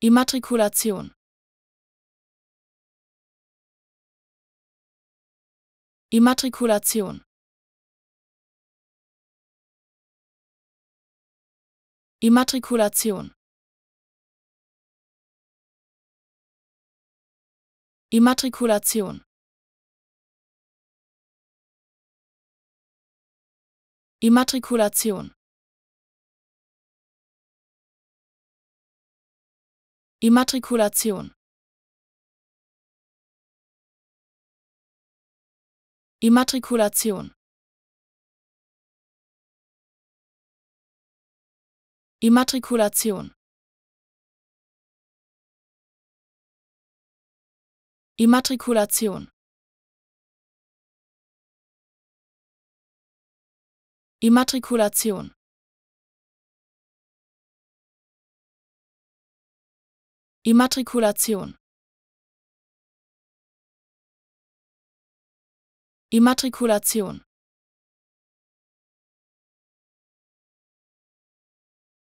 Immatrikulation Immatrikulation Immatrikulation Immatrikulation Immatrikulation Immatrikulation Immatrikulation Immatrikulation Immatrikulation Immatrikulation Immatrikulation Immatrikulation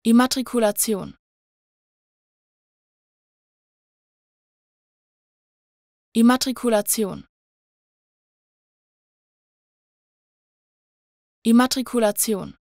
Immatrikulation Immatrikulation Immatrikulation